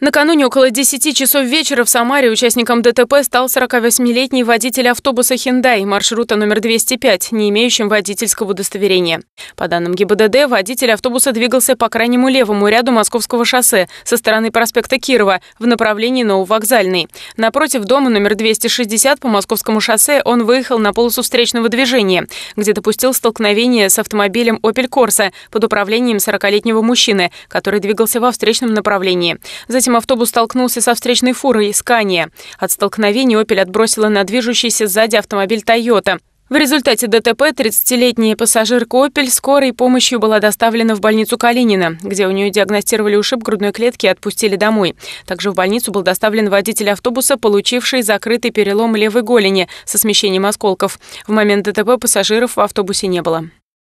Накануне около 10 часов вечера в Самаре участником ДТП стал 48-летний водитель автобуса «Хендай» маршрута номер 205, не имеющим водительского удостоверения. По данным ГИБДД, водитель автобуса двигался по крайнему левому ряду Московского шоссе со стороны проспекта Кирова в направлении Нововокзальной. Напротив дома номер 260 по Московскому шоссе он выехал на полосу встречного движения, где допустил столкновение с автомобилем «Опель Корса» под управлением 40-летнего мужчины, который двигался во встречном направлении. Затем этим автобус столкнулся со встречной фурой «Искания». От столкновения «Опель» отбросила на движущийся сзади автомобиль «Тойота». В результате ДТП 30-летняя пассажирка «Опель» скорой помощью была доставлена в больницу Калинина, где у нее диагностировали ушиб грудной клетки и отпустили домой. Также в больницу был доставлен водитель автобуса, получивший закрытый перелом левой голени со смещением осколков. В момент ДТП пассажиров в автобусе не было.